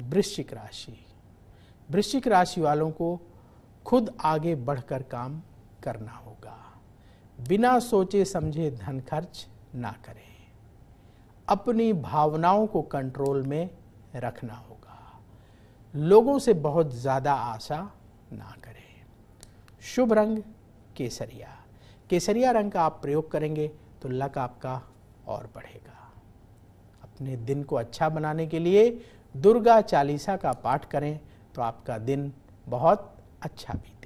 वृश्चिक राशि वृश्चिक राशि वालों को खुद आगे बढ़कर काम करना होगा बिना सोचे समझे धन खर्च ना करें अपनी भावनाओं को कंट्रोल में रखना होगा लोगों से बहुत ज़्यादा आशा ना करें शुभ रंग केसरिया केसरिया रंग का आप प्रयोग करेंगे तो लक आपका और बढ़ेगा अपने दिन को अच्छा बनाने के लिए दुर्गा चालीसा का पाठ करें तो आपका दिन बहुत अच्छा बीते